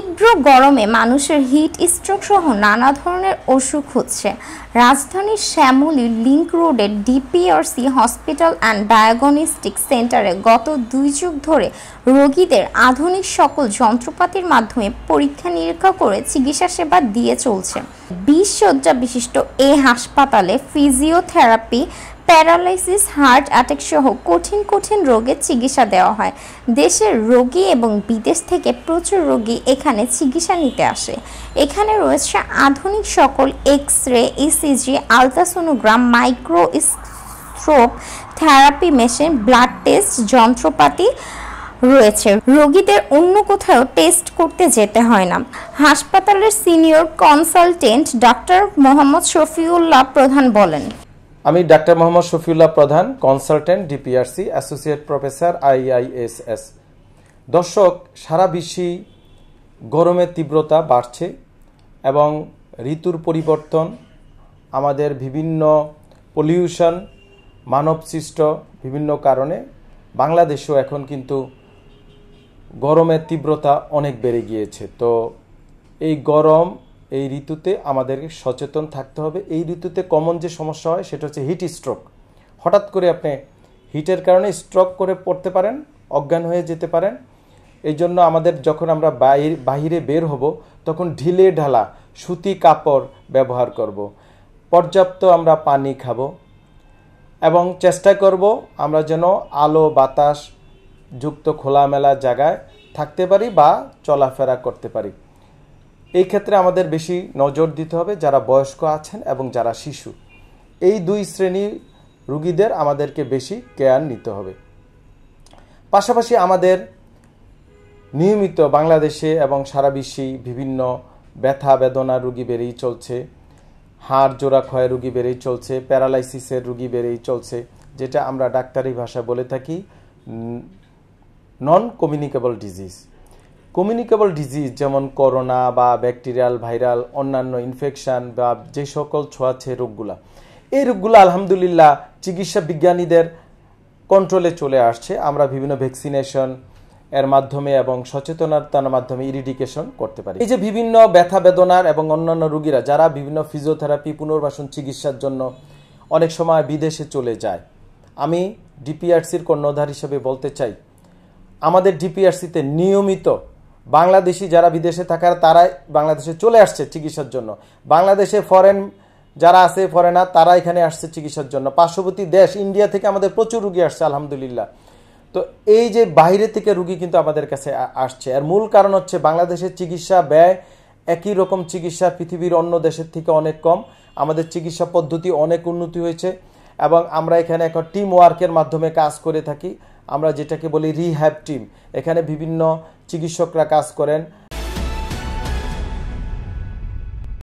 তীব্র গরমে মানুষের হিট স্ট্রোক সহ নানা ধরনের অসুখ হচ্ছে রাজধানীর শ্যামলী লিঙ্ক রোডের ডিপিআরসি হসপিটাল অ্যান্ড ডায়াগনস্টিক সেন্টারে গত দুই যুগ ধরে রোগীদের আধুনিক সকল যন্ত্রপাতির মাধ্যমে পরীক্ষা নিরীক্ষা করে চিকিৎসা সেবা দিয়ে চলছে বিশ শয্যা বিশিষ্ট এ হাসপাতালে ফিজিওথেরাপি প্যারালাইসিস হার্ট অ্যাটাক সহ কঠিন কঠিন রোগের চিকিৎসা দেওয়া হয় দেশের রোগী এবং বিদেশ থেকে প্রচুর রোগী এখানে চিকিৎসা নিতে আসে এখানে রয়েছে আধুনিক সকল X ray ECG e ultrasonogram micro স্ট্রোপ থেরাপি মেশিন ব্লাড টেস্ট যন্ত্রপাতি রয়েছে রোগীদের অন্য কোথাও টেস্ট করতে যেতে হয় না হাসপাতালের senior consultant doctor Mohammad Shafiullah Prodhan বলেন আমি ডাক্তার Mohammad Shafiullah Prodhan consultant DPRC associate professor IISS দর্শক সারা বিশ্বে গরমের তীব্রতা বাড়ছে এবং ঋতুর পরিবর্তন আমাদের বিভিন্ন পলিউশন মানবসৃষ্ট বিভিন্ন কারণে বাংলাদেশেও এখন কিন্তু গরমের তীব্রতা অনেক বেড়ে গিয়েছে তো এই গরম এই ঋতুতে আমাদেরকে সচেতন থাকতে হবে এই ঋতুতে কমন যে সমস্যা হয় সেটা হচ্ছে হিট স্ট্রোক হঠাৎ করে আপনি হিটের কারণে স্ট্রোক করে পড়তে পারেন অজ্ঞান হয়ে যেতে পারেন এই জন্য আমাদের যখন আমরা বাহির বাহিরে বের হব তখন ঢিলে ঢালা সুতি কাপড় ব্যবহার করব। পর্যাপ্ত আমরা পানি খাব এবং চেষ্টা করব আমরা যেন আলো বাতাস যুক্ত খোলামেলা জায়গায় থাকতে পারি বা চলাফেরা করতে পারি এই ক্ষেত্রে আমাদের বেশি নজর দিতে হবে যারা বয়স্ক আছেন এবং যারা শিশু এই দুই শ্রেণীর রুগীদের আমাদেরকে বেশি কেয়ার নিতে হবে পাশাপাশি আমাদের নিয়মিত বাংলাদেশে এবং সারা বিশ্বেই বিভিন্ন ব্যথা বেদনা রুগী বেড়েই চলছে হাড় জোড়া ক্ষয় রুগী বেড়েই চলছে প্যারালাইসিসের রুগী বেড়েই চলছে যেটা আমরা ডাক্তারি ভাষা বলে থাকি non communicable disease communicable disease যেমন করোনা বা ব্যাকটেরিয়াল ভাইরাল অন্যান্য ইনফেকশান বা যে সকল ছোঁয়াছে রোগগুলা এই রোগগুলো আলহামদুলিল্লাহ চিকিৎসা বিজ্ঞানীদের কন্ট্রোলে চলে আসছে আমরা বিভিন্ন ভ্যাকসিনেশন এর মাধ্যমে এবং সচেতনতার মাধ্যমে ইরিডিকেশন করতে পারি এই যে বিভিন্ন ব্যথা বেদনার এবং অন্যান্য রোগীরা যারা বিভিন্ন ফিজিওথেরাপি পুনর্বাসন চিকিৎসার জন্য অনেক সময় বিদেশে চলে যায় আমি ডিপিআরসির কর্ণধার হিসেবে বলতে চাই আমাদের ডিপিআরসিতে নিয়মিত বাংলাদেশি যারা বিদেশে থাকার তারাই বাংলাদেশে চলে আসছে চিকিৎসার জন্য বাংলাদেশে ফরেন যারা আছে ফরেনার তারা এখানে আসছে চিকিৎসার জন্য পার্শ্ববর্তী দেশ ইন্ডিয়া থেকে আমাদের প্রচুর রুগী আসছে আলহামদুলিল্লাহ তো এই যে বাইরে থেকে রুগী কিন্তু আমাদের কাছে আসছে আর মূল কারণ হচ্ছে বাংলাদেশের চিকিৎসা ব্যয় একই রকম চিকিৎসা পৃথিবীর অন্য দেশের থেকে অনেক কম আমাদের চিকিৎসা পদ্ধতি অনেক উন্নতি হয়েছে এবং আমরা এখানে এখন টিম ওয়ার্কের মাধ্যমে কাজ করে থাকি আমরা যেটাকে বলি রিহ্যাব টিম এখানে বিভিন্ন চিকিৎসকরা কাজ করেন